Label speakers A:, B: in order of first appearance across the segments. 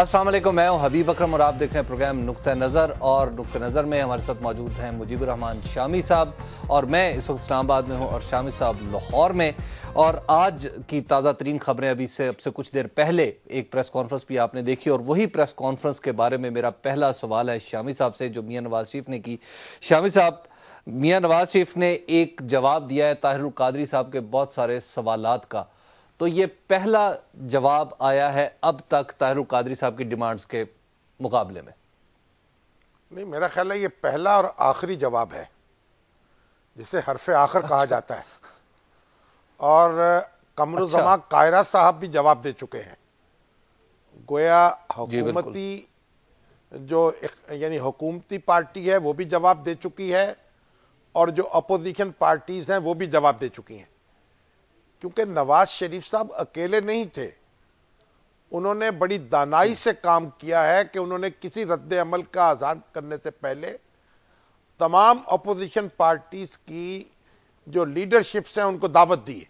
A: असलम मैं हूं हबीब अक्रम और आप देख रहे हैं प्रोग्राम नुक़ नज़र और नुक़ नज़र में हमारे साथ मौजूद हैं मुजीबरहमान शामी साहब और मैं इस वक्त इस्लामाबाद में हूँ और शामी साहब लाहौर में और आज की ताज़ा तरीन खबरें अभी से अब से कुछ देर पहले एक प्रेस कॉन्फ्रेंस भी आपने देखी और वही प्रेस कॉन्फ्रेंस के बारे में मेरा पहला सवाल है शामी साहब से जो मियाँ नवाज शरीफ ने की शामी साहब मियाँ नवाज शरीफ ने एक जवाब दिया है ताहिर कादरी साहब के बहुत सारे सवालत का तो ये पहला जवाब आया है अब तक ताहिर कादरी साहब की डिमांड्स के मुकाबले में
B: नहीं मेरा ख्याल है ये पहला और आखिरी जवाब है जिसे हरफ आखिर अच्छा। कहा जाता है और कमरुजमा अच्छा। कायरा साहब भी जवाब दे चुके हैं गोया हुकूमती जो यानी हुकूमती पार्टी है वो भी जवाब दे चुकी है और जो अपोजिशन पार्टीज हैं वो भी जवाब दे चुकी हैं क्योंकि नवाज शरीफ साहब अकेले नहीं थे उन्होंने बड़ी दानाई से काम किया है कि उन्होंने किसी रद्द अमल का आज़ाद करने से पहले तमाम अपोजिशन पार्टीज की जो लीडरशिप्स हैं उनको दावत दी है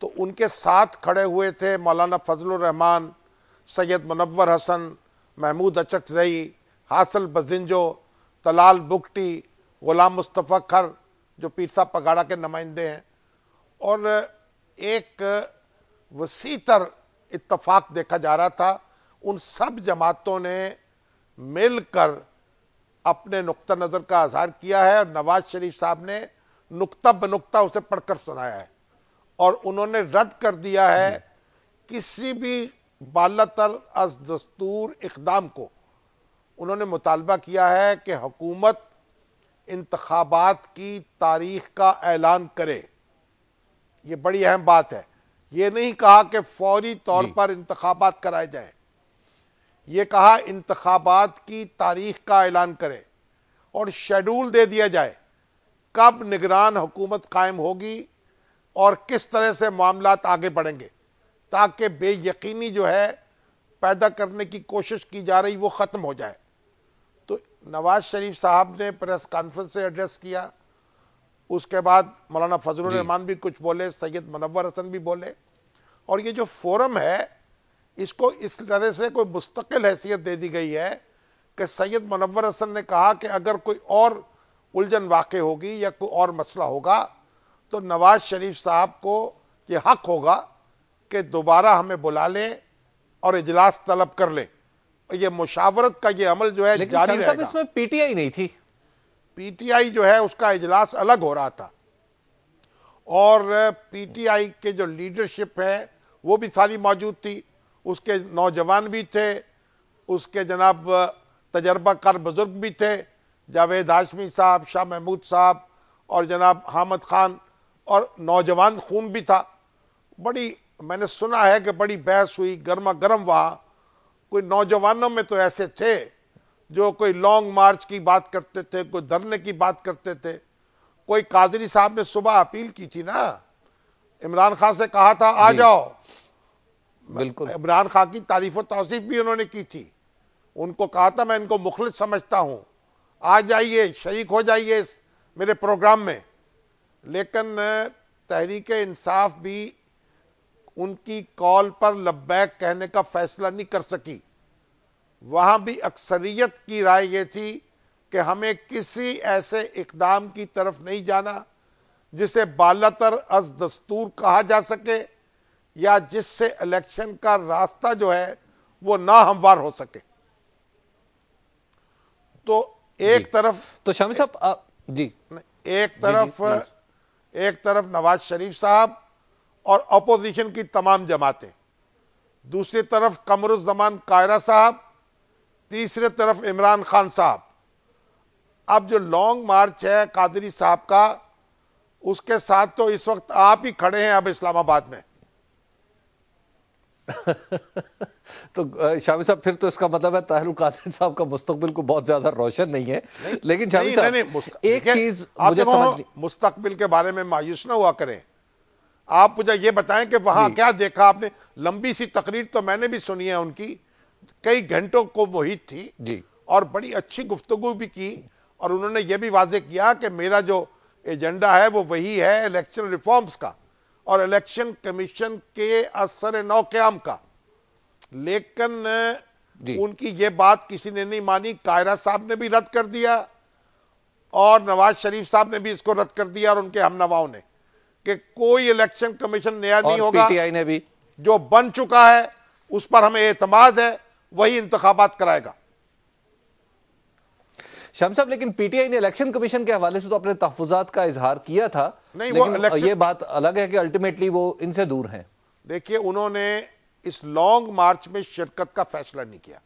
B: तो उनके साथ खड़े हुए थे मौलाना फजल रहमान सैयद मुनवर हसन महमूद अचक जई हासिल बजिंजो तलाल बुगटी गुलाम मुस्तफ़ा खर जो पीरसा पगाड़ा के नुमाइंदे हैं और एक वसीतर इतफाक देखा जा रहा था उन सब जमातों ने मिलकर अपने नुक़ नज़र का आज़ार किया है और नवाज शरीफ साहब ने नुकता नुकता उसे पढ़कर सुनाया है और उन्होंने रद्द कर दिया है किसी भी बालतर अज दस्तूर इकदाम को उन्होंने मुतालबा किया है कि हुकूमत इंतबात की तारीख का ऐलान करे ये बड़ी अहम बात है ये नहीं कहा कि फौरी तौर पर इंतबात कराए जाए ये कहा इंतबात की तारीख का ऐलान करें और शेड्यूल दे दिया जाए कब निगरान हुकूमत कायम होगी और किस तरह से मामला आगे बढ़ेंगे ताकि बेयकीनी जो है पैदा करने की कोशिश की जा रही वो ख़त्म हो जाए तो नवाज शरीफ साहब ने प्रेस कॉन्फ्रेंस से एड्रेस किया उसके बाद मौलाना फजल रहमान भी कुछ बोले सैयद मनवर हसन भी बोले और ये जो फोरम है इसको इस तरह से कोई मुस्तकिल हैसियत दे दी गई है कि सैयद मनवर हसन ने कहा कि अगर कोई और उलझन वाक़ होगी या कोई और मसला होगा तो नवाज शरीफ साहब को ये हक होगा कि दोबारा हमें बुला लें और इजलास तलब कर लें ये मुशावरत का ये अमल जो है जारी रहेगा इसमें पीटीआई नहीं थी पीटीआई जो है उसका इजलास अलग हो रहा था और पीटीआई के जो लीडरशिप है वो भी सारी मौजूद थी उसके नौजवान भी थे उसके जनाब तजर्बाकार बुजुर्ग भी थे जावेद हाशमी साहब शाह महमूद साहब और जनाब हामद खान और नौजवान खून भी था बड़ी मैंने सुना है कि बड़ी बहस हुई गर्मा गर्म वहाँ कोई नौजवानों में तो ऐसे थे जो कोई लॉन्ग मार्च की बात करते थे कोई धरने की बात करते थे कोई कादरी साहब ने सुबह अपील की थी ना इमरान खान से कहा था आ जाओ बिल्कुल इमरान खान की तारीफ और तोसीफ भी उन्होंने की थी उनको कहा था मैं इनको मुखलिस समझता हूँ आ जाइए शरीक हो जाइए मेरे प्रोग्राम में लेकिन तहरीक इंसाफ भी उनकी कॉल पर लब्बैक कहने का फैसला नहीं कर सकी वहाँ भी अक्सरियत की राय ये थी कि हमें किसी ऐसे इकदाम की तरफ नहीं जाना जिसे बालतर अज दस्तूर कहा जा सके या जिससे इलेक्शन का रास्ता जो है वो ना हमवार हो सके तो एक तरफ तो शामी साहब जी एक तरफ जी, जी, एक तरफ नवाज शरीफ साहब और अपोजिशन की तमाम जमातें दूसरी तरफ कमरुजमान कायरा साहब तीसरे तरफ इमरान खान साहब अब जो लॉन्ग मार्च है कादरी साहब का उसके साथ तो इस वक्त आप ही खड़े हैं अब इस्लामाबाद में तो शामी
A: साहब फिर तो इसका मतलब है ताहिर कादरी साहब का मुस्तकबिल को बहुत ज्यादा रोशन नहीं है नहीं, लेकिन शामी साहब
B: एक चीज मुझे समझ मुस्तकबिल के बारे में मायूस ना हुआ करें आप मुझे ये बताएं कि वहां क्या देखा आपने लंबी सी तकरीर तो मैंने भी सुनी है उनकी कई घंटों को मोहित थी जी और बड़ी अच्छी गुफ्तगु भी की और उन्होंने ये भी वाजे किया कि मेरा जो एजेंडा है वो वही है इलेक्शन रिफॉर्म्स का और इलेक्शन कमीशन के असर नौ क्याम का लेकिन उनकी ये बात किसी ने नहीं मानी कायरा साहब ने भी रद्द कर दिया और नवाज शरीफ साहब ने भी इसको रद्द कर दिया और उनके हमनवाओं ने कि कोई इलेक्शन कमीशन नया नहीं होगा ने भी जो बन चुका है उस पर हमें एतमाद है वही इंतबात कराएगा शम साहब लेकिन पीटीआई ने इलेक्शन
A: कमीशन के हवाले से तो अपने तहफात का इजहार किया था नहीं वो election... ये बात अलग है कि अल्टीमेटली
B: वो इनसे दूर हैं देखिए उन्होंने इस लॉन्ग मार्च में शिरकत का फैसला नहीं किया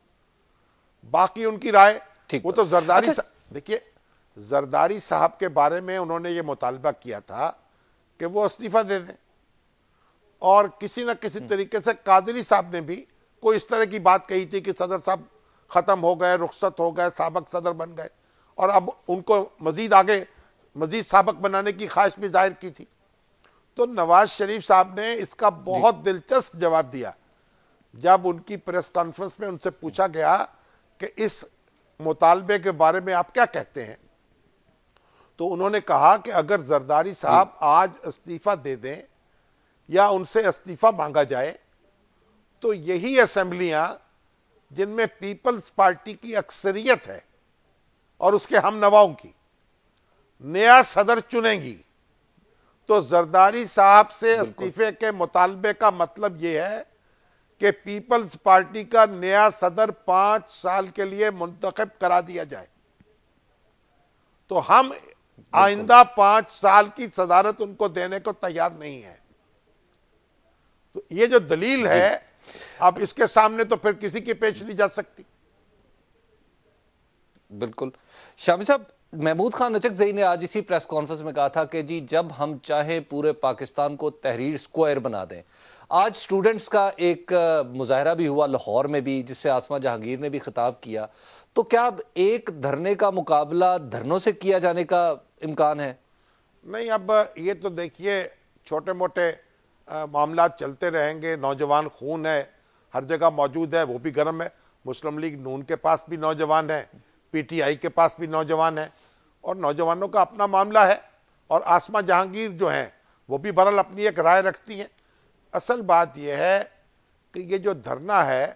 B: बाकी उनकी राय वो तो-, तो जरदारी अच्छा। देखिए जरदारी साहब के बारे में उन्होंने ये मुतालबा किया था कि वो इस्तीफा दे दें और किसी ना किसी हम्म। तरीके से कादरी साहब ने भी को इस तरह की बात कही थी कि सदर साहब ख़त्म हो गए रुखसत हो गए सबक सदर बन गए और अब उनको मज़ीद आगे मज़ीद सबक बनाने की ख्वाहिश भी जाहिर की थी तो नवाज शरीफ साहब ने इसका बहुत दिलचस्प जवाब दिया जब उनकी प्रेस कॉन्फ्रेंस में उनसे पूछा गया कि इस मुतालबे के बारे में आप क्या कहते हैं तो उन्होंने कहा कि अगर जरदारी साहब आज इस्तीफा दे दें या उनसे इस्तीफा मांगा जाए तो यही असेंबलियां जिनमें पीपल्स पार्टी की अक्सरियत है और उसके हम नवाओं की नया सदर चुनेगी तो जरदारी साहब से इस्तीफे के मुतालबे का मतलब यह है कि पीपल्स पार्टी का नया सदर पांच साल के लिए मुंतखब करा दिया जाए तो हम आइंदा पांच साल की सदारत उनको देने को तैयार नहीं है तो ये जो दलील है अब इसके सामने तो फिर किसी की पेश नहीं जा सकती बिल्कुल शामी साहब महमूद
A: खान जई ने आज इसी प्रेस कॉन्फ्रेंस में कहा था कि जी जब हम चाहे पूरे पाकिस्तान को तहरीर स्क्वायर बना दें आज स्टूडेंट्स का एक मुजाहरा भी हुआ लाहौर में भी जिससे आसमा जहांगीर ने भी खिताब किया तो क्या अब एक धरने का मुकाबला धरनों से किया
B: जाने का इम्कान है नहीं अब ये तो देखिए छोटे मोटे मामला चलते रहेंगे नौजवान खून है हर जगह मौजूद है वो भी गर्म है मुस्लिम लीग नून के पास भी नौजवान है पीटीआई के पास भी नौजवान है और नौजवानों का अपना मामला है और आसमा जहांगीर जो हैं वो भी बरल अपनी एक राय रखती हैं असल बात यह है कि ये जो धरना है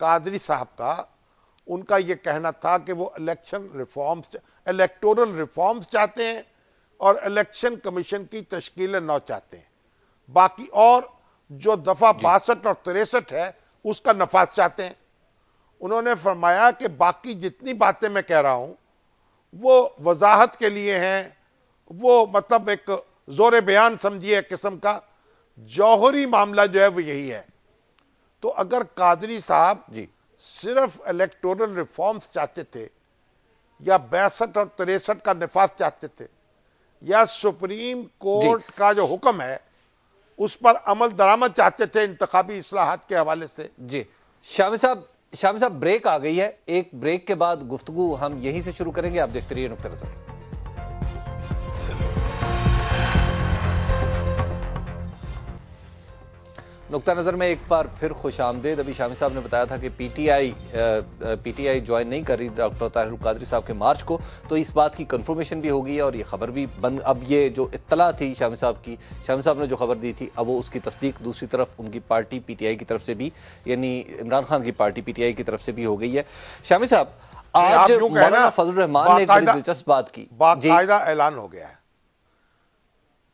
B: कादरी साहब का उनका ये कहना था कि वो इलेक्शन रिफॉर्म्स इलेक्टोरल रिफॉर्म्स चाहते हैं और इलेक्शन कमीशन की तश्कील नौ चाहते हैं बाकी और जो दफा बासठ और तिरसठ है उसका नफाज चाहते हैं उन्होंने फरमाया कि बाकी जितनी बातें मैं कह रहा हूँ वो वजाहत के लिए हैं वो मतलब एक ज़ोर बयान समझिए एक किस्म का जौहरी मामला जो है वो यही है तो अगर कादरी साहब जी सिर्फ इलेक्टोरल रिफॉर्म्स चाहते थे या बैसठ और तिरसठ का निफाज चाहते थे या सुप्रीम कोर्ट का जो हुक्म है उस पर अमल दरामद चाहते थे इंतबी असलाहत के हवाले से जी शामी साहब
A: शामी साहब ब्रेक आ गई है एक ब्रेक के बाद गुफ्तु हम यहीं से शुरू करेंगे आप देखते रहिए नुकते नजर नुकता नज़र में एक बार फिर खुश आमदेद अभी शामी साहब ने बताया था कि पीटीआई पीटीआई ज्वाइन नहीं कर रही डॉक्टर ताहिर कादरी साहब के मार्च को तो इस बात की कंफर्मेशन भी होगी और ये खबर भी बन अब ये जो इतला थी शामी साहब की शामी साहब ने जो खबर दी थी अब वो उसकी तस्दीक दूसरी तरफ उनकी पार्टी पीटीआई की तरफ से भी यानी इमरान खान की पार्टी पीटीआई की तरफ से भी हो गई है शामी साहब आज फजल रहमान ने एक दिलचस्प बात की
B: ऐलान हो गया है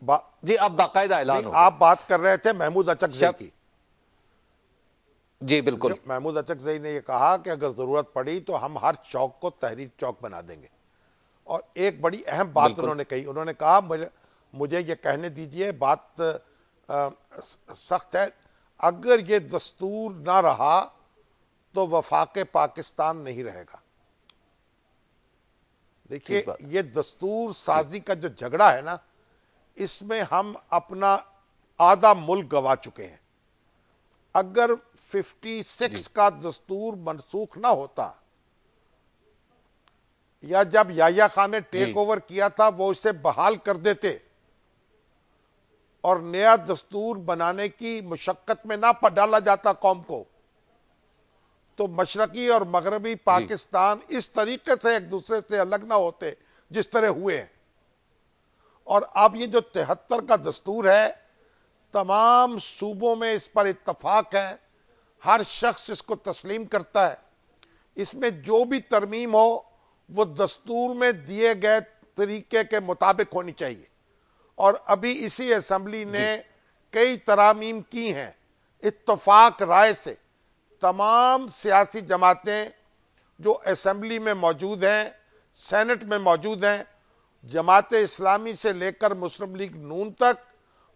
B: जी आप बाकायदा ऐलान आप बात कर रहे थे महमूद अच्छा। जी की जी बिल्कुल महमूद जई ने यह कहा कि अगर जरूरत पड़ी तो हम हर चौक को तहरीर चौक बना देंगे और एक बड़ी अहम बात उन्होंने कही उन्होंने कहा मुझे ये कहने दीजिए बात सख्त है अगर ये दस्तूर ना रहा तो वफाक पाकिस्तान नहीं रहेगा देखिए ये दस्तूर साजी का जो झगड़ा है ना इसमें हम अपना आधा मुल्क गवा चुके हैं अगर 56 का दस्तूर मनसूख ना होता या जब याया खान ने टेक ओवर किया था वो उसे बहाल कर देते और नया दस्तूर बनाने की मुशक्कत में ना डाला जाता कौम को तो मशरकी और मगरबी पाकिस्तान इस तरीके से एक दूसरे से अलग ना होते जिस तरह हुए हैं और अब ये जो तिहत्तर का दस्तूर है तमाम सूबों में इस पर इतफाक है हर शख्स इसको तस्लीम करता है इसमें जो भी तरमीम हो वो दस्तूर में दिए गए तरीके के मुताबिक होनी चाहिए और अभी इसी असम्बली ने कई तरामीम की हैं इतफाक राय से तमाम सियासी जमातें जो असम्बली में मौजूद हैं सेनेट में मौजूद हैं जमात इस्लामी से लेकर मुस्लिम लीग नून तक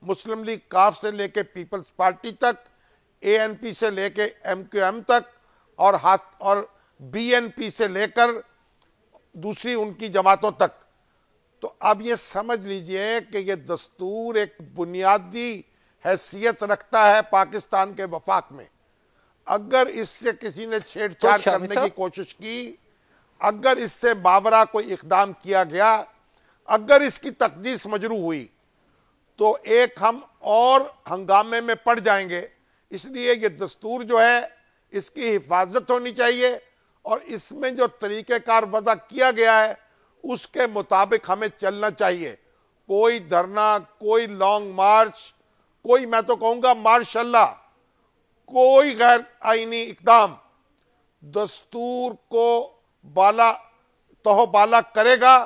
B: मुस्लिम लीग काफ से लेकर पीपल्स पार्टी तक एएनपी से लेकर एमक्यूएम तक और हाथ और बीएनपी से लेकर दूसरी उनकी जमातों तक तो अब ये समझ लीजिए कि ये दस्तूर एक बुनियादी हैसियत रखता है पाकिस्तान के वफाक में अगर इससे किसी ने छेड़छाड़ तो करने की कोशिश की अगर इससे बावरा कोई इकदाम किया गया अगर इसकी तकदीस मजरू हुई तो एक हम और हंगामे में पड़ जाएंगे इसलिए ये दस्तूर जो है इसकी हिफाजत होनी चाहिए और इसमें जो तरीक़ेकार वजह किया गया है उसके मुताबिक हमें चलना चाहिए कोई धरना कोई लॉन्ग मार्च कोई मैं तो कहूँगा मार्शल्ला कोई गैर आइनी इकदाम दस्तूर को बाला तोहबाला करेगा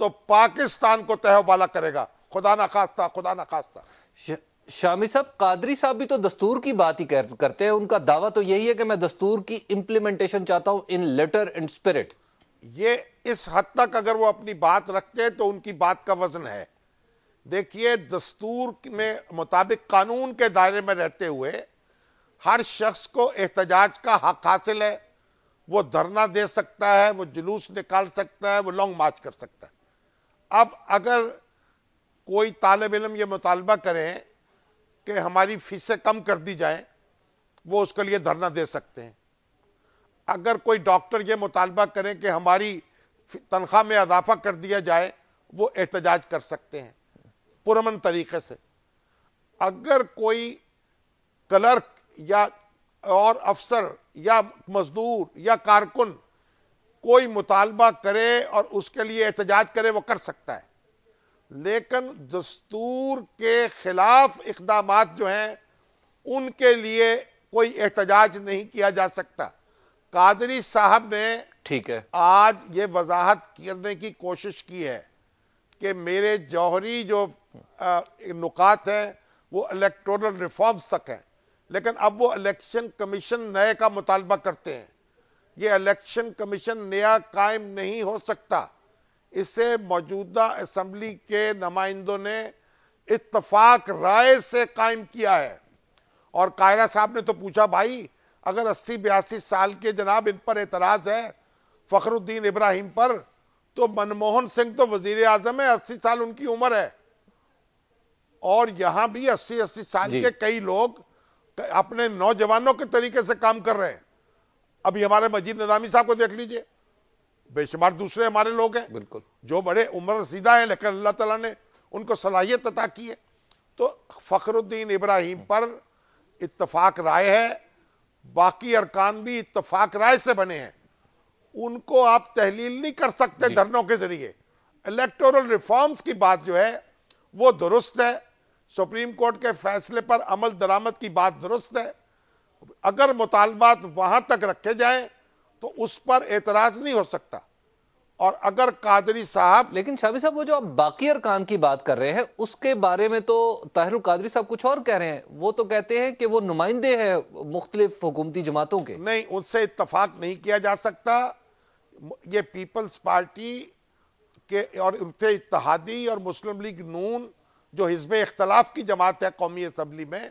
B: तो पाकिस्तान को तह वाला करेगा खुदा ना खास्ता खुदा ना खास्ता
A: शामी साहब कादरी साहब भी तो दस्तूर की बात ही कर, करते हैं उनका दावा तो यही है कि मैं दस्तूर की इंप्लीमेंटेशन
B: चाहता हूं इन लेटर एंड स्पिरिट ये इस हद तक अगर वो अपनी बात रखते हैं तो उनकी बात का वजन है देखिए दस्तूर में मुताबिक कानून के दायरे में रहते हुए हर शख्स को एहतजाज का हक हासिल है वो धरना दे सकता है वो जुलूस निकाल सकता है वो लॉन्ग मार्च कर सकता है अब अगर कोई तालब इलम ये मुतालबा करें कि हमारी फीसें कम कर दी जाए वो उसके लिए धरना दे सकते हैं अगर कोई डॉक्टर ये मुतालबा करें कि हमारी तनख्वाह में इजाफा कर दिया जाए वो एहतजाज कर सकते हैं पुरमन तरीके से अगर कोई क्लर्क या और अफसर या मजदूर या कारकुन कोई मुतालबा करे और उसके लिए एहतजाज करे वो कर सकता है लेकिन दस्तूर के खिलाफ इकदाम जो हैं उनके लिए कोई एहतजाज नहीं किया जा सकता कादरी साहब ने ठीक है आज ये वजाहत करने की कोशिश की है कि मेरे जौहरी जो नुकात हैं वो इलेक्ट्रोनल रिफॉर्म्स तक हैं लेकिन अब वो इलेक्शन कमीशन नए का मुतालबा करते हैं ये इलेक्शन कमीशन नया कायम नहीं हो सकता इसे मौजूदा असम्बली के नुमाइंदों ने इतफाक राय से कायम किया है और कायरा साहब ने तो पूछा भाई अगर अस्सी बयासी साल के जनाब इन पर एतराज है फखरुद्दीन इब्राहिम पर तो मनमोहन सिंह तो वजीर आजम है अस्सी साल उनकी उम्र है और यहां भी अस्सी अस्सी साल के कई लोग अपने नौजवानों के तरीके से काम कर रहे हैं अभी हमारे मजीद नजामी साहब को देख लीजिए बेशुमार दूसरे हमारे लोग हैं बिल्कुल जो बड़े उम्र सीधा हैं लेकिन अल्लाह तला ने उनको सलाहियत अता की है तो फ़खरुद्दीन इब्राहिम पर इतफाक राय है बाकी अरकान भी इतफाक राय से बने हैं उनको आप तहलील नहीं कर सकते धरनों के जरिए इलेक्टोरल रिफॉर्म्स की बात जो है वो दुरुस्त है सुप्रीम कोर्ट के फैसले पर अमल दरामद की बात दुरुस्त है अगर मुतालबात वहां तक रखे जाएं तो उस पर एतराज नहीं हो सकता और अगर कादरी साहब लेकिन
A: शाबी साहब वो जो आप बाकी अरकान की बात कर रहे हैं उसके बारे में तो ताहिर कादरी साहब कुछ और कह रहे हैं वो तो कहते हैं कि वो नुमाइंदे हैं मुख्तलिफ हुकूमती जमातों के नहीं उनसे इतफाक
B: नहीं किया जा सकता ये पीपल्स पार्टी के और उनसे इतिहादी और मुस्लिम लीग नून जो हिजब इख्तलाफ की जमात है कौमी असम्बली में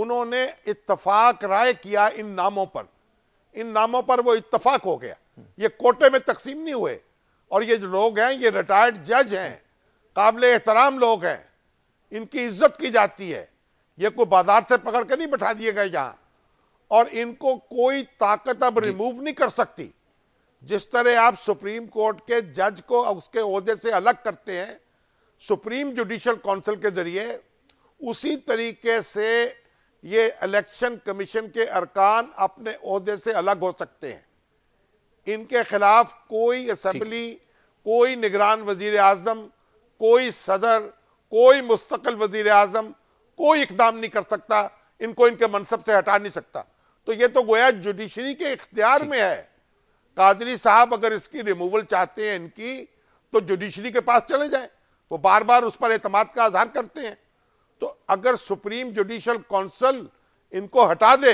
B: उन्होंने इतफाक राय किया इन नामों पर इन नामों पर वो इतफाक हो गया ये कोटे में तकसीम नहीं हुए और ये जो लोग हैं ये रिटायर्ड जज हैं काबिल एहतराम लोग हैं इनकी इज्जत की जाती है ये कोई बाजार से पकड़ के नहीं बैठा दिए गए यहाँ और इनको कोई ताकत अब रिमूव नहीं कर सकती जिस तरह आप सुप्रीम कोर्ट के जज को उसके अहदे से अलग करते हैं सुप्रीम जुडिशल काउंसिल के जरिए उसी तरीके से ये इलेक्शन कमीशन के अरकान अपने अहदे से अलग हो सकते हैं इनके खिलाफ कोई असम्बली कोई निगरान वजीर आजम कोई सदर कोई मुस्तकिल वजीर आजम कोई इकदाम नहीं कर सकता इनको इनके मनसब से हटा नहीं सकता तो ये तो गोया जुडिशरी के इख्तियार में है कादरी साहब अगर इसकी रिमूवल चाहते हैं इनकी तो जुडिशरी के पास चले जाए वो बार बार उस पर अहतम का आजहार करते हैं तो अगर सुप्रीम जुडिशल काउंसिल इनको हटा दे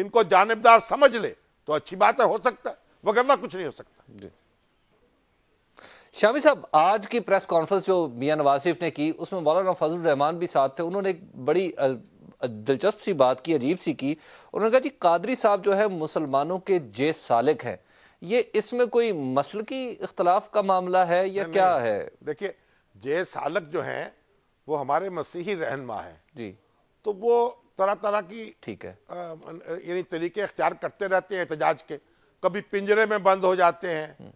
B: इनको जानबदार समझ ले तो अच्छी बात है हो सकता है वगैरह कुछ नहीं हो सकता शामी साहब आज
A: की प्रेस कॉन्फ्रेंस जो मियाँ नवासिफ ने की उसमें मौलाना फजल रहमान भी साथ थे उन्होंने एक बड़ी दिलचस्प सी बात की अजीब सी की उन्होंने कहा जी कादरी साहब जो है मुसलमानों के जे सालिक हैं ये इसमें कोई मसल की इख्तलाफ का मामला है या क्या है
B: देखिए जे सालक जो हैं वो हमारे मसीही रहनमा है जी तो वो तरह तरह की ठीक है यानी तरीके अख्तियार करते रहते हैं एहतजाज के कभी पिंजरे में बंद हो जाते हैं हम्म।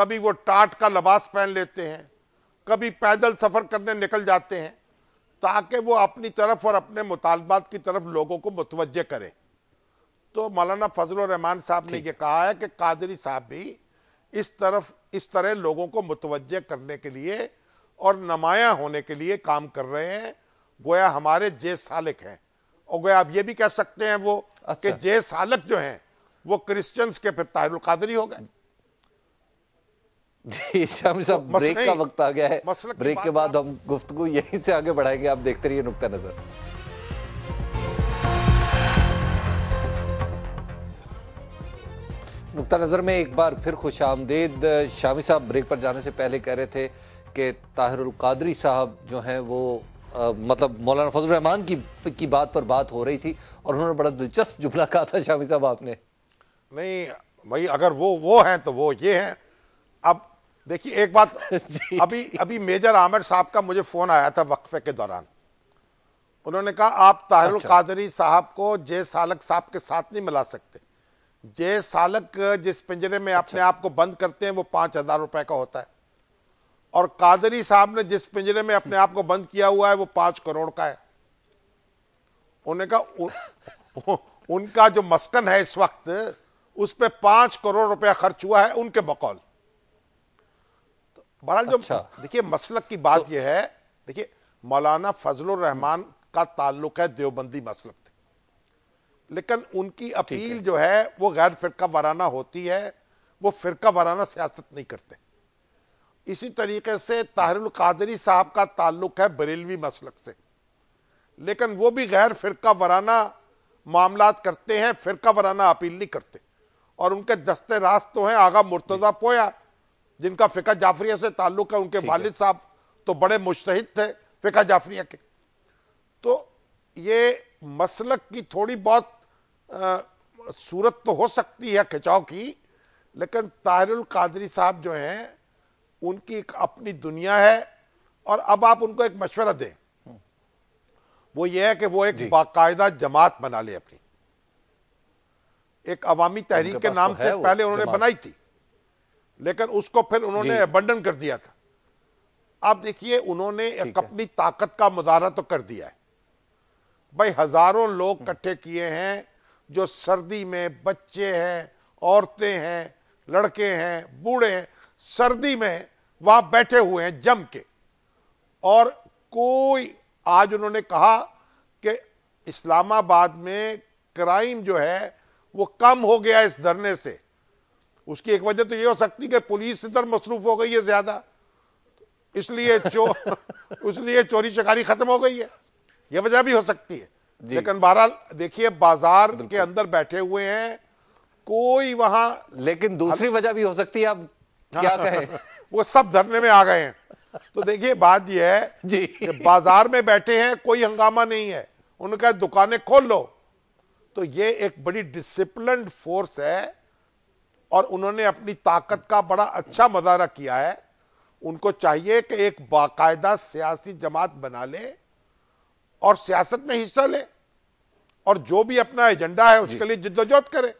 B: कभी वो टाट का लबास पहन लेते हैं कभी पैदल सफ़र करने निकल जाते हैं ताकि वो अपनी तरफ और अपने मुतालबात की तरफ लोगों को मुतवजह करें तो मौलाना फजल रहमान साहब ने यह कहा है कि कादरी साहब भी इस तरफ इस तरह लोगों को मुतवजह करने के लिए और नमाया होने के लिए काम कर रहे हैं गोया हमारे जय सालिक हैं और गोया आप ये भी कह सकते हैं वो अच्छा। कि जय सालक जो हैं वो क्रिश्चियंस के फिर ताहिरुल कादरी हो गए
A: जी शाम साहब तो ब्रेक का वक्त आ गया है ब्रेक के बाद हम गुफ्तगु यहीं से आगे बढ़ाएंगे आप देखते रहिए नुकता नजर नुकता नज़र में एक बार फिर खुश आमदेद शामी साहब ब्रेक पर जाने से पहले कह रहे थे कि कादरी साहब जो हैं वो आ, मतलब मौलाना फजल रहमान की की बात पर बात हो रही थी और उन्होंने बड़ा दिलचस्प जुमला कहा था शामी साहब आपने
B: नहीं भाई अगर वो वो हैं तो वो ये हैं अब देखिए एक बात अभी अभी मेजर आमिर साहब का मुझे फोन आया था वक्फे के दौरान उन्होंने कहा आप ताहिर अच्छा। कादरी साहब को जय सालक साहब के साथ नहीं मिला सकते जय सालक जिस पिंजरे में अच्छा। अपने आप को बंद करते हैं वो पांच हजार रुपए का होता है और कादरी साहब ने जिस पिंजरे में अपने आप को बंद किया हुआ है वो पांच करोड़ का है उन्होंने कहा उनका जो मस्कन है इस वक्त उस पर पांच करोड़ रुपया खर्च हुआ है उनके बकौल तो बहरहाल जो अच्छा। देखिए मसलक की बात तो, यह है देखिए मौलाना फजलुर रहमान का ताल्लुक है देवबंदी मसलक लेकिन उनकी अपील जो है वो गैर फिरका वाराना होती है वो फिरका वाराना सियासत नहीं करते इसी तरीके से ताहरुल कादरी साहब का ताल्लुक है बरेलवी मसलक से लेकिन वो भी गैर फिरका वराना मामला करते हैं फिरका वराना अपील नहीं करते और उनके दस्ते रास्त तो हैं आगा मुर्तज़ा पोया जिनका फ़िका जाफरिया से ताल्लुक है उनके वालिद साहब तो बड़े मुश्तद थे फ़िका जाफरिया के तो ये मसलक की थोड़ी बहुत आ, सूरत तो हो सकती है खिंचाव की लेकिन ताहरुल कादरी साहब जो हैं उनकी एक अपनी दुनिया है और अब आप उनको एक मशवरा दें वो ये है कि वो एक बाकायदा जमात बना ले अपनी एक अवामी तहरीक के नाम तो से पहले उन्होंने बनाई थी लेकिन उसको फिर उन्होंने अबंडन कर दिया था आप देखिए उन्होंने एक अपनी ताकत का मुजाहरा तो कर दिया है भाई हजारों लोग हम्म। इकट्ठे किए हैं जो सर्दी में बच्चे हैं औरतें हैं लड़के हैं बूढ़े हैं सर्दी में वहां बैठे हुए हैं जम के और कोई आज उन्होंने कहा कि इस्लामाबाद में क्राइम जो है वो कम हो गया इस धरने से उसकी एक वजह तो ये हो सकती कि पुलिस इधर मसरूफ हो गई है ज्यादा इसलिए चो इसलिए चोरी चकारी खत्म हो गई है यह वजह भी हो सकती है लेकिन बहरहाल देखिए बाजार के अंदर बैठे हुए हैं कोई वहां लेकिन दूसरी वजह भी हो सकती है आप क्या कहे वो सब धरने में आ गए हैं तो देखिए बात यह है जी कि बाजार में बैठे हैं कोई हंगामा नहीं है उनका दुकानें खोल लो तो ये एक बड़ी डिसिप्लिन फोर्स है और उन्होंने अपनी ताकत का बड़ा अच्छा मजारा किया है उनको चाहिए कि एक बाकायदा सियासी जमात बना ले और सियासत में हिस्सा ले और जो भी अपना एजेंडा है उसके लिए जिद्दोजहद करे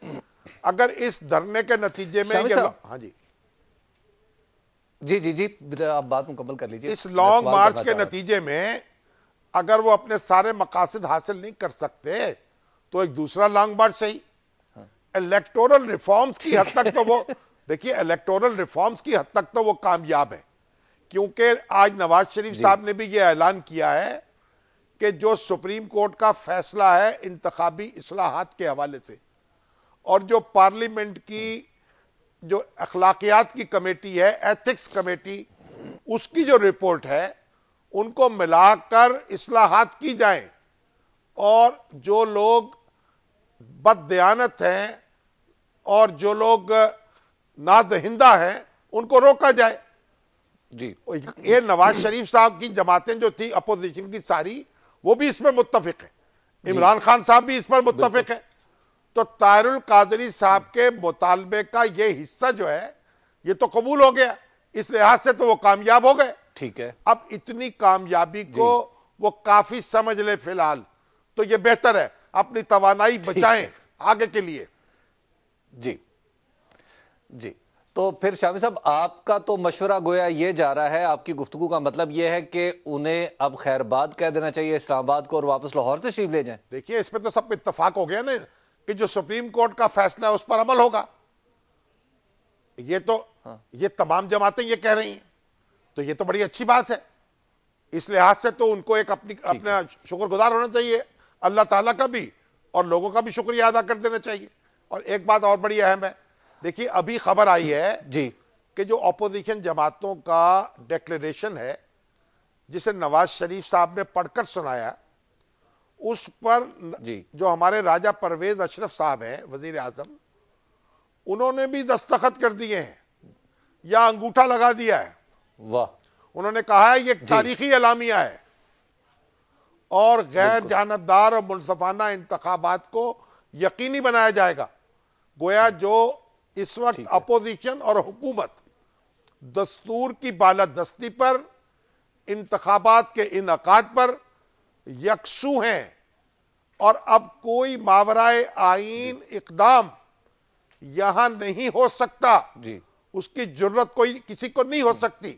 B: अगर इस धरने के नतीजे में ये हाँ जी जी जी जी आप बात मुकम्मल
A: कर लीजिए इस लॉन्ग मार्च के
B: नतीजे में अगर वो अपने सारे मकासद हासिल नहीं कर सकते तो एक दूसरा लॉन्ग मार्च सही इलेक्टोरल हाँ। रिफॉर्म्स की हद तक तो वो देखिए इलेक्टोरल रिफॉर्म्स की हद तक तो वो कामयाब है क्योंकि आज नवाज शरीफ साहब ने भी ये ऐलान किया है कि जो सुप्रीम कोर्ट का फैसला है इंतबी असलाहत के हवाले से और जो पार्लियामेंट की जो अखलाकियात की कमेटी है एथिक्स कमेटी उसकी जो रिपोर्ट है उनको मिलाकर असलाहत की जाए और जो लोग बदयानत हैं और जो लोग नादहिंदा हैं उनको रोका जाए जी ये नवाज शरीफ साहब की जमातें जो थी अपोजिशन की सारी वो भी इसमें मुतफिक है इमरान खान साहब भी इस पर मुतफिक है तो तारुल कादरी साहब के मुतालबे का ये हिस्सा जो है ये तो कबूल हो गया इस लिहाज से तो वो कामयाब हो गए ठीक है अब इतनी कामयाबी को वो काफी समझ ले फिलहाल तो ये बेहतर है अपनी तवानाई बचाएं आगे के लिए जी
A: जी तो फिर शामी साहब आपका तो मशवरा गोया ये जा रहा है आपकी गुफ्तु का मतलब यह है कि उन्हें अब खैरबाद कह देना चाहिए इस्लामाबाद को और वापस लाहौर से शीफ ले
B: जाए देखिए इसमें तो सब इतफाक हो गया ना कि जो सुप्रीम कोर्ट का फैसला है उस पर अमल होगा ये तो हाँ। ये तमाम जमातें ये कह रही हैं तो ये तो बड़ी अच्छी बात है इस लिहाज से तो उनको एक अपनी अपना शुक्रगुजार होना चाहिए अल्लाह ताला का भी और लोगों का भी शुक्रिया अदा कर देना चाहिए और एक बात और बड़ी अहम है देखिए अभी खबर आई है जी कि जो अपोजिशन जमातों का डिक्लेरेशन है जिसे नवाज शरीफ साहब ने पढ़कर सुनाया उस पर जो हमारे राजा परवेज अशरफ साहब हैं वजीर आजम उन्होंने भी दस्तखत कर दिए हैं या अंगूठा लगा दिया है वाह उन्होंने कहा है ये तारीखी अलामिया है और गैर जानबदार और मुनसफाना इंतबात को यकीनी बनाया जाएगा गोया जो इस वक्त अपोजिशन और हुकूमत दस्तूर की बालादस्ती पर इंतबात के इनका पर यकसू हैं और अब कोई मावराए आइन इकदाम यहां नहीं हो सकता जी उसकी जरूरत कोई किसी को नहीं हो सकती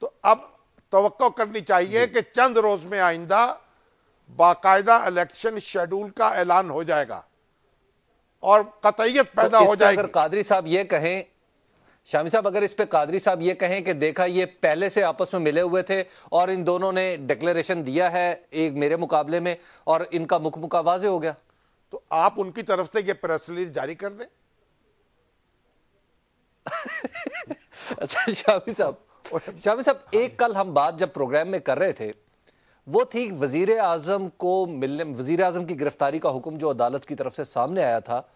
B: तो अब तो करनी चाहिए कि चंद रोज में आइंदा बाकायदा इलेक्शन शेड्यूल का ऐलान हो जाएगा और कतयत तो पैदा तो हो जाएगी अगर
A: कादरी साहब ये कहें शामी साहब अगर इस पे कादरी साहब ये कहें कि देखा ये पहले से आपस में मिले हुए थे और इन दोनों ने डिक्लेरेशन दिया है एक मेरे मुकाबले में और इनका
B: मुख मुका वाजे हो गया तो आप उनकी तरफ से ये प्रेस रिलीज जारी कर दें
A: अच्छा शामी साहब शामी साहब एक कल हम बात जब प्रोग्राम में कर रहे थे वो थी वजीर आजम को मिलने वजीर आजम की गिरफ्तारी का हुक्म जो अदालत की तरफ से सामने आया था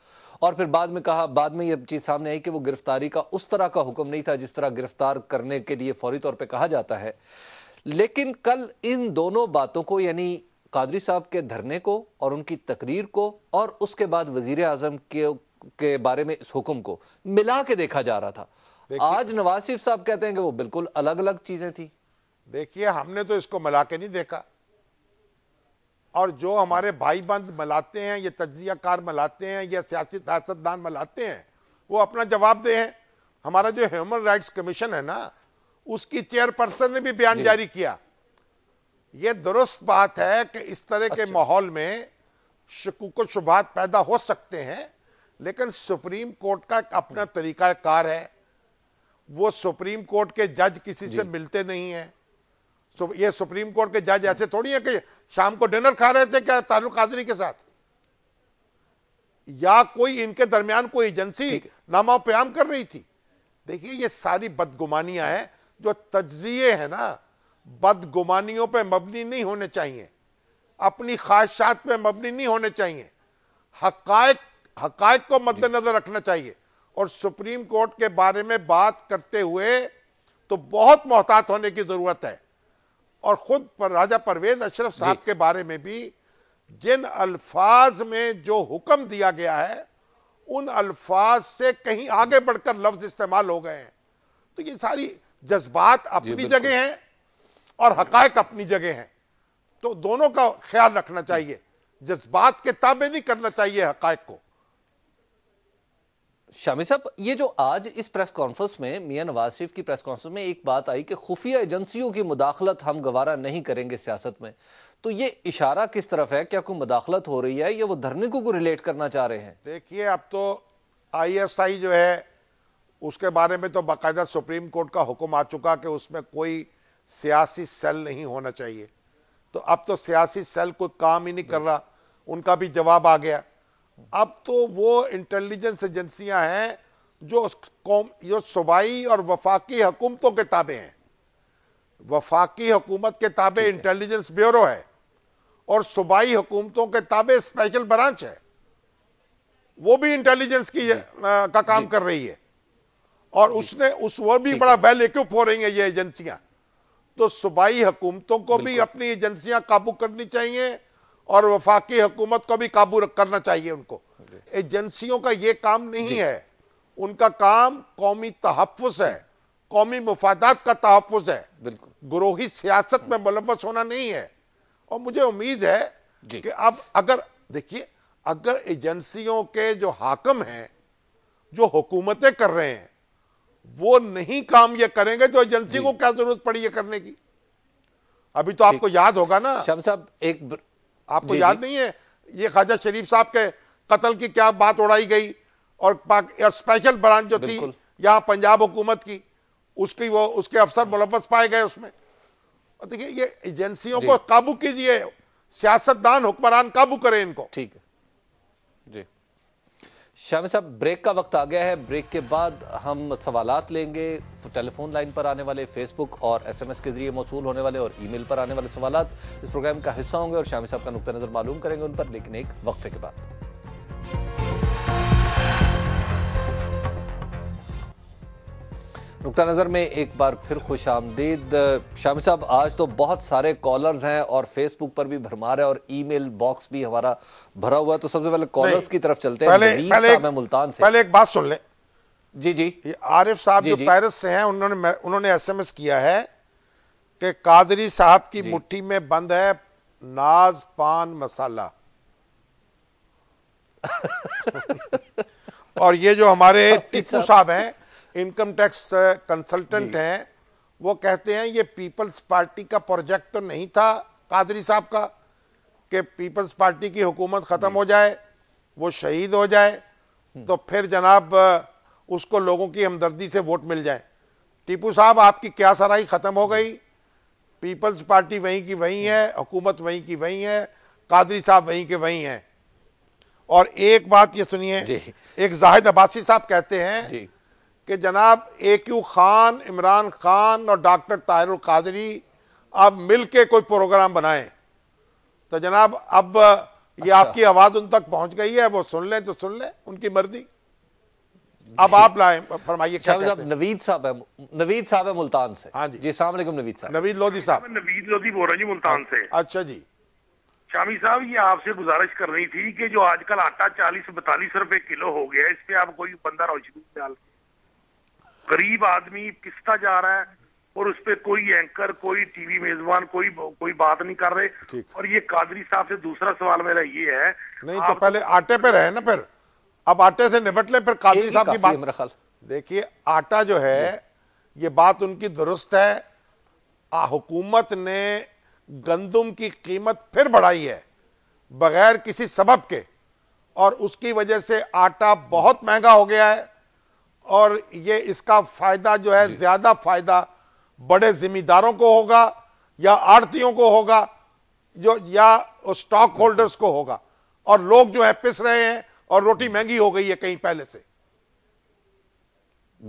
A: और फिर बाद में कहा बाद में यह चीज सामने आई कि वो गिरफ्तारी का उस तरह का हुक्म नहीं था जिस तरह गिरफ्तार करने के लिए फौरी तौर पर कहा जाता है लेकिन कल इन दोनों बातों को यानी कादरी साहब के धरने को और उनकी तकरीर को और उसके बाद वजीर आजम के के बारे में इस हुक्म को मिला के देखा जा रहा था आज नवाज शरीफ साहब कहते हैं कि वो बिल्कुल अलग अलग चीजें थी
B: देखिए हमने तो इसको मिला के नहीं देखा और जो हमारे भाई बंद मलाते हैं ये तजिया कार मलाते हैं या सियासी सियासतदान मलाते हैं वो अपना जवाब दे हैं हमारा जो ह्यूमन राइट्स कमीशन है ना उसकी चेयरपर्सन ने भी बयान जारी किया ये दुरुस्त बात है कि इस तरह अच्छा। के माहौल में शकूक शुभात पैदा हो सकते हैं लेकिन सुप्रीम कोर्ट का अपना तरीका कार है वो सुप्रीम कोर्ट के जज किसी से मिलते नहीं है सु, ये सुप्रीम कोर्ट के जज ऐसे थोड़ी है कि शाम को डिनर खा रहे थे क्या तारुल कादरी के साथ या कोई इनके दरमियान कोई एजेंसी नामा प्याम कर रही थी देखिए ये सारी बदगुमानियां हैं जो तजिए है ना बदगुमानियों पे मबनी नहीं होने चाहिए अपनी ख्वाहिशात पे मबनी नहीं होने चाहिए हकायक हकायक को मद्देनजर रखना चाहिए और सुप्रीम कोर्ट के बारे में बात करते हुए तो बहुत मोहतात होने की जरूरत है और खुद पर राजा परवेज अशरफ साहब के बारे में भी जिन अल्फाज में जो हुक्म दिया गया है उन अल्फाज से कहीं आगे बढ़कर लफ्ज इस्तेमाल हो गए हैं तो ये सारी जज्बात अपनी जगह हैं और हकायक अपनी जगह हैं तो दोनों का ख्याल रखना चाहिए जज्बात के ताबे नहीं करना चाहिए हकायक को शामी
A: साहब ये जो आज इस प्रेस कॉन्फ्रेंस में मियां नवाज शरीफ की प्रेस कॉन्फ्रेंस में एक बात आई कि खुफिया एजेंसियों की मुदाखलत हम गवारा नहीं करेंगे सियासत में तो ये इशारा किस तरफ है क्या कोई मुदाखलत हो रही है या वो धरने को रिलेट करना चाह रहे हैं
B: देखिए अब तो आईएसआई जो है उसके बारे में तो बाकायदा सुप्रीम कोर्ट का हुक्म आ चुका कि उसमें कोई सियासी सेल नहीं होना चाहिए तो अब तो सियासी सेल कोई काम ही नहीं कर रहा उनका भी जवाब आ गया अब तो वो इंटेलिजेंस एजेंसियां हैं जो कौम जो सूबाई और वफाकी हुकूमतों के ताबे हैं वफाकी हुकूमत के ताबे इंटेलिजेंस ब्यूरो है और सूबाई हुकूमतों के ताबे स्पेशल ब्रांच है वो भी इंटेलिजेंस की आ, का काम कर रही है और उसने उस वो भी बड़ा वेल इक्विप हो रही है ये एजेंसियां तो सूबाई हुकूमतों को भी अपनी एजेंसियां काबू करनी चाहिए और वफाकी हुकूमत को भी काबू करना चाहिए उनको एजेंसियों का ये काम नहीं है उनका काम कौमी तहफ़ है कौमी मुफादात का तहफ़ है बिल्कुल ग्रोही सियासत में मुलवस होना नहीं है और मुझे उम्मीद है कि अब अगर देखिए अगर एजेंसियों के जो हाकम हैं जो हुकूमतें कर रहे हैं वो नहीं काम ये करेंगे तो एजेंसी को क्या जरूरत पड़ी है करने की अभी तो आपको याद होगा ना शाम साहब एक आपको याद नहीं है ये ख्वाजा शरीफ साहब के कत्ल की क्या बात उड़ाई गई और स्पेशल ब्रांच जो थी यहाँ पंजाब हुकूमत की उसकी वो उसके अफसर मुलवस पाए गए उसमें देखिए ये एजेंसियों को काबू कीजिए सियासतदान हुक्मरान काबू करें इनको ठीक है जी शामिल साहब ब्रेक का वक्त आ गया है
A: ब्रेक के बाद हम सवालत लेंगे टेलीफोन लाइन पर आने वाले फेसबुक और एसएमएस के जरिए मौसू होने वाले और ईमेल पर आने वाले सवाल इस प्रोग्राम का हिस्सा होंगे और शामिल साहब का नुकता नज़र मालूम करेंगे उन पर लेकिन एक वक्त के बाद नुकता नज़र में एक बार फिर खुश आमदीद शामी साहब आज तो बहुत सारे कॉलर्स हैं और फेसबुक पर भी भरमार है और ईमेल बॉक्स भी
B: हमारा भरा हुआ है तो सबसे पहले कॉलर्स की तरफ चलते हैं पहले, पहले मुल्तान से पहले एक बात सुन लें जी जी ये आरिफ साहब जो पैरिस से हैं उन्होंने उन्होंने एसएमएस किया है कि कादरी साहब की मुट्ठी में बंद है नाज पान मसाला और ये जो हमारे टिप्पू साहब हैं इनकम टैक्स कंसल्टेंट हैं वो कहते हैं ये पीपल्स पार्टी का प्रोजेक्ट तो नहीं था कादरी साहब का कि पीपल्स पार्टी की हुकूमत ख़त्म हो जाए वो शहीद हो जाए हम्म। तो फिर जनाब उसको लोगों की हमदर्दी से वोट मिल जाए टीपू साहब आपकी क्या सराई ख़त्म हो गई पीपल्स पार्टी वहीं की वहीं है हुकूमत वहीं की वहीं है कादरी साहब वहीं के वहीं हैं और एक बात ये सुनिए एक जाहिद अब्बासी साहब कहते हैं कि जनाब ए क्यू खान इमरान खान और डॉक्टर ताहिर कादरी अब मिल के कोई प्रोग्राम बनाएं तो जनाब अब ये अच्छा। आपकी आवाज़ उन तक पहुंच गई है वो सुन लें तो सुन लें उनकी मर्जी अब आप लाए फरमाइए क्या कहते हैं
A: नवीद साहब है नवीद साहब है मुल्तान से हाँ जी जी सलाम नवीद साहब
B: नवीद लोधी साहब नवीद लोधी बोल रहा जी मुल्तान से अच्छा जी शामी साहब ये आपसे गुजारिश कर रही थी कि जो आजकल आटा चालीस बतालीस रुपए किलो हो गया इस पे आप कोई बंदा रोशनी डाल के गरीब आदमी पिसता जा रहा है और उस पर कोई एंकर कोई टीवी मेजबान कोई कोई बात नहीं कर रहे और ये कादरी साहब से दूसरा सवाल मेरा ये है नहीं तो पहले आटे पे रहे ना फिर अब आटे से निपट ले फिर कादरी साहब की बात देखिए आटा जो है ये बात उनकी दुरुस्त है आ, हुकूमत ने गंदुम की कीमत फिर बढ़ाई है बगैर किसी सबब के और उसकी वजह से आटा बहुत महंगा हो गया है और ये इसका फायदा जो है ज्यादा फायदा बड़े जिम्मेदारों को होगा या आड़तियों को होगा जो या स्टॉक होल्डर्स को होगा और लोग जो है पिस रहे हैं और रोटी महंगी हो गई है कहीं पहले से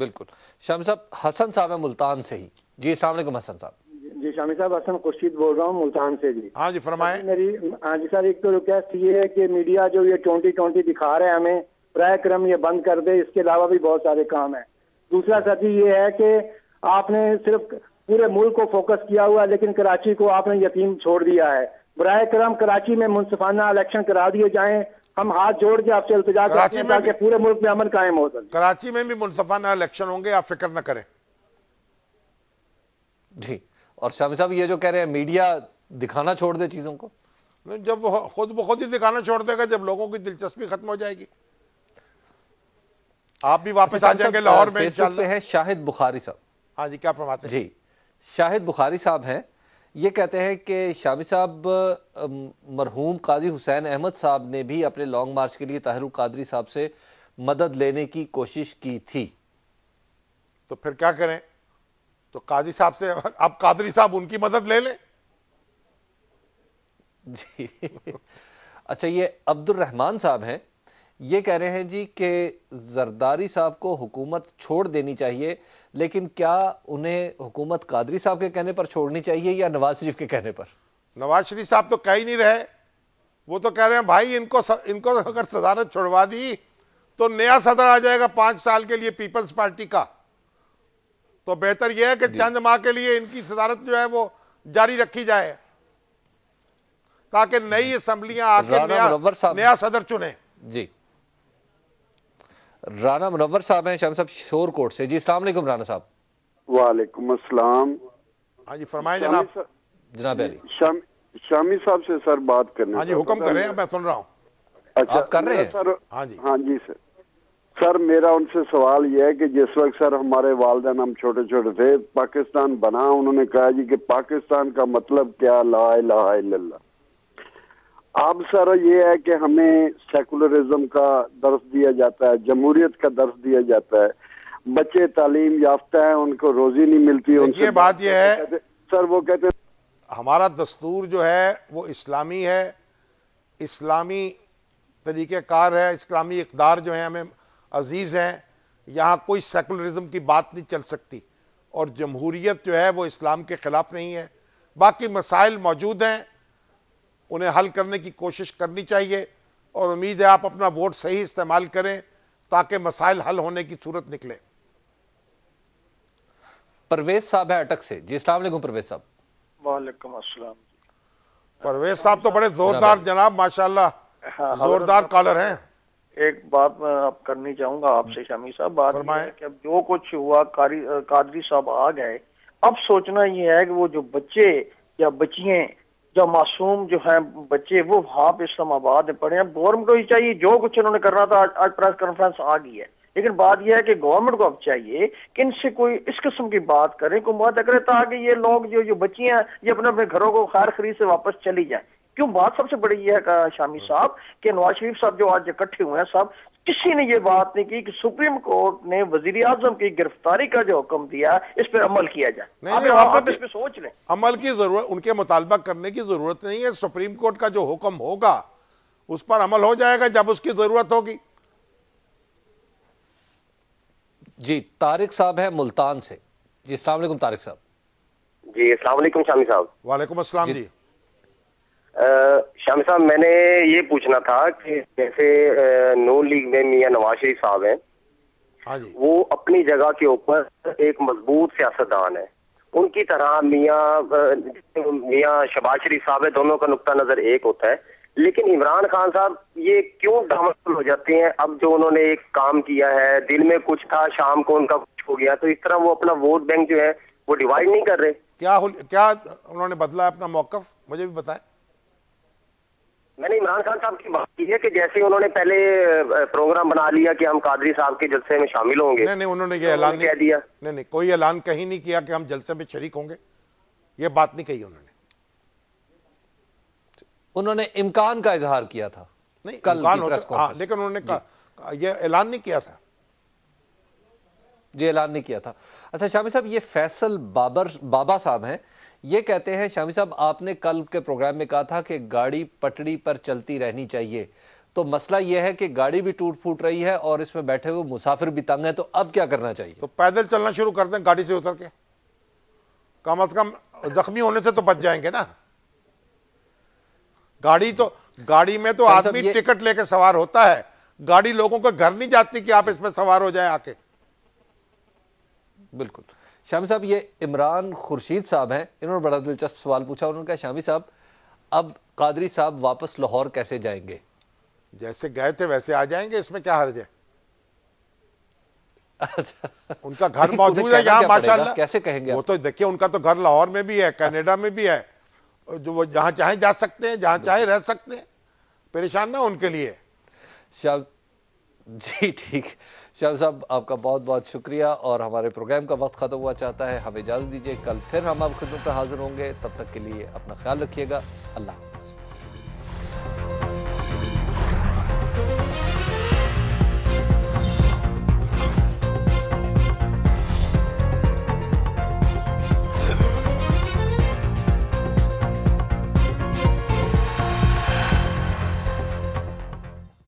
A: बिल्कुल शाम साहब हसन साहब है मुल्तान से ही जी सलाम हसन साहब
B: जी शामी साहब हसन खुर्शीद बोल रहा हूँ मुल्तान से जी हाँ जी फरमाए मेरी हाँ जी सर एक तो रिक्वेस्ट
A: ये है कि मीडिया जो ये ट्वेंटी ट्वेंटी दिखा रहे हैं हमें प्राय क्रम ये बंद कर दे इसके अलावा भी बहुत सारे काम है दूसरा साथी ये है कि आपने सिर्फ पूरे मुल्क को फोकस किया हुआ लेकिन कराची को आपने यतीम छोड़ दिया है बर क्रम कराची में मुनसफाना इलेक्शन
B: करा दिए जाए हम हाथ जोड़ के आपसे इल्तजा कर पूरे मुल्क में अमन कायम हो सके कराची में भी मुनसफाना इलेक्शन होंगे आप फिक्र न करें
A: जी और शामी साहब ये जो कह रहे हैं मीडिया दिखाना छोड़ दे चीजों को
B: जब खुद ब खुद ही दिखाना छोड़ देगा जब लोगों की दिलचस्पी खत्म हो जाएगी आप भी वापस आ तो जाएंगे लाहौर में चलते हैं
A: शाहिद बुखारी साहब हाँ जी क्या फरमाते हैं जी शाहिद बुखारी साहब हैं ये कहते हैं कि शामी साहब मरहूम काजी हुसैन अहमद साहब ने भी अपने लॉन्ग मार्च के लिए ताहिर कादरी साहब से मदद लेने की कोशिश की
B: थी तो फिर क्या करें तो काजी साहब से अब कादरी साहब उनकी मदद ले लें जी अच्छा
A: ये अब्दुल रहमान साहब हैं ये कह रहे हैं जी कि जरदारी साहब को हुकूमत छोड़ देनी चाहिए लेकिन क्या उन्हें हुकूमत कादरी साहब के कहने पर छोड़नी
B: चाहिए या नवाज शरीफ के कहने पर नवाज शरीफ साहब तो कह ही नहीं रहे वो तो कह रहे हैं भाई इनको स, इनको अगर सदारत छोड़वा दी तो नया सदर आ जाएगा पांच साल के लिए पीपल्स पार्टी का तो बेहतर यह है कि चंद माह के लिए इनकी सदारत जो है वो जारी रखी जाए ताकि नई असम्बलियां आकर नया नया सदर चुने
A: जी राना मुनवर साहब हैं शाम साहब शोर कोट से जी इस्लाम राना साहब
B: वालेकुम असलम हाँ जी फरमाए जनाब जनाब अली शामी साहब से सर बात करना हाँ जी हुक्म कर रहे हैं मैं सुन रहा हूँ अच्छा आप कर रहे हैं सर हाँ जी हाँ जी सर सर मेरा उनसे सवाल यह है कि जिस वक्त सर हमारे वालदेन हम छोटे छोटे थे पाकिस्तान बना उन्होंने कहा जी कि पाकिस्तान का मतलब क्या ला ला अब सर ये है कि हमें सेकुलरिज्म का दर्श दिया जाता है जमहूरियत का दर्श दिया जाता है बच्चे तालीम याफ्ता है उनको रोजी नहीं मिलती उनसे बात यह है सर वो कहते हमारा दस्तूर जो है वो इस्लामी है इस्लामी तरीक़ार है इस्लामी इकदार जो है हमें अजीज़ हैं यहाँ कोई सेकुलरिज्म की बात नहीं चल सकती और जमहूरियत जो है वो इस्लाम के ख़िलाफ़ नहीं है बाकी मसाइल मौजूद हैं उन्हें हल करने की कोशिश करनी चाहिए और उम्मीद है आप अपना वोट सही इस्तेमाल करें ताकि मसाइल हल होने की सूरत निकले परवेज साहब है अटक से जी अलैक्म परवेज साहब वालेकुम अस्सलाम परवेज साहब तो बड़े जोरदार जनाब माशाल्लाह हाँ, हाँ, जोरदार कॉलर हैं एक बात मैं आप करनी चाहूंगा आपसे शमी साहब बात कि अब जो कुछ हुआ कारी कादरी साहब आ गए अब सोचना ये है कि वो जो बच्चे या बच्चिया जो मासूम जो है बच्चे वो वहाँ पे इस्लामाबाद
A: में पढ़े हैं गवर्नमेंट को ही चाहिए जो कुछ उन्होंने करना था आज, प्रेस कॉन्फ्रेंस आ गई है लेकिन बात यह है कि गवर्नमेंट को अब चाहिए कि इनसे कोई इस किस्म की बात करें कोई मत करे ताकि ये लोग जो जो बच्चियां हैं ये अपने अपने घरों को खैर खरीद से वापस चली जाए क्यों बात सबसे बड़ी यह है शामी साहब कि नवाज शरीफ साहब जो आज इकट्ठे हुए हैं साहब किसी ने ये बात नहीं की कि सुप्रीम कोर्ट ने
B: वजीर आजम की गिरफ्तारी का जो हुक्म दिया इस पर अमल किया जाए नहीं, नहीं, आप, इस पर सोच लें अमल की जरूरत उनके मुतालबा करने की जरूरत नहीं है सुप्रीम कोर्ट का जो हुक्म होगा उस पर अमल हो जाएगा जब उसकी जरूरत होगी
A: जी तारिक साहब है मुल्तान से जी सलाम तारिक साहब जी अलैक्म शामी साहब
B: वालेकुम असलम जी, जी।
A: श्याम साहब मैंने ये पूछना था कि जैसे नो लीग में मियाँ नवाज शरीफ साहब हैं हाँ वो अपनी जगह के ऊपर एक मजबूत सियासतदान है उनकी तरह मियाँ मियाँ शबाज शरीफ साहब है दोनों का नुकता नजर एक होता है लेकिन इमरान खान साहब ये क्यों डाउनफॉल हो जाते हैं अब जो उन्होंने एक काम किया है दिन में कुछ था शाम को उनका कुछ हो गया तो इस तरह वो अपना वोट बैंक जो है वो डिवाइड नहीं कर रहे
B: क्या क्या उन्होंने बदला अपना मौकफ मुझे भी बताएं
A: मैंने इमरान खान साहब
B: की बात की है कि जैसे उन्होंने पहले प्रोग्राम बना लिया कि हम कादरी साहब के जलसे में शामिल होंगे नहीं नहीं उन्होंने ये ऐलान कह दिया नहीं नहीं कोई ऐलान कहीं नहीं किया कि हम जलसे में शरीक होंगे ये बात नहीं कही उन्होंने
A: उन्होंने इमकान का इजहार किया था नहीं कल होता हाँ, लेकिन उन्होंने कहा यह ऐलान नहीं किया था ये ऐलान नहीं किया था अच्छा शामी साहब ये फैसल बाबर बाबा साहब हैं ये कहते हैं शामी साहब आपने कल के प्रोग्राम में कहा था कि गाड़ी पटड़ी पर चलती रहनी चाहिए तो मसला यह है कि गाड़ी भी टूट फूट रही है और इसमें बैठे हुए मुसाफिर भी तंग है तो अब क्या करना चाहिए तो
B: पैदल चलना शुरू कर दें गाड़ी से उतर के कम अज कम जख्मी होने से तो बच जाएंगे ना गाड़ी तो गाड़ी में तो आदमी टिकट लेके सवार होता है गाड़ी लोगों के घर नहीं जाती कि आप इसमें सवार हो जाए आके
A: बिल्कुल शामी साहब ये इमरान खुर्शीद साहब हैं इन्होंने बड़ा दिलचस्प सवाल पूछा उन्होंने कहा शामी साहब अब कादरी साहब वापस लाहौर कैसे जाएंगे
B: जैसे गए थे वैसे आ जाएंगे इसमें क्या हर्ज है अच्छा। उनका घर मौजूद है यहाँ माशाल्लाह कैसे कहेंगे वो तो देखिए उनका तो घर लाहौर में भी है कनाडा में भी है जो वो जहां चाहे जा सकते हैं जहां चाहे रह सकते हैं परेशान ना उनके लिए जी ठीक शाह साहब आपका बहुत
A: बहुत शुक्रिया और हमारे प्रोग्राम का वक्त ख़त्म हुआ चाहता है हमें इजाज़त दीजिए कल फिर हम आप पर हाजिर होंगे तब तक के लिए अपना ख्याल रखिएगा अल्लाह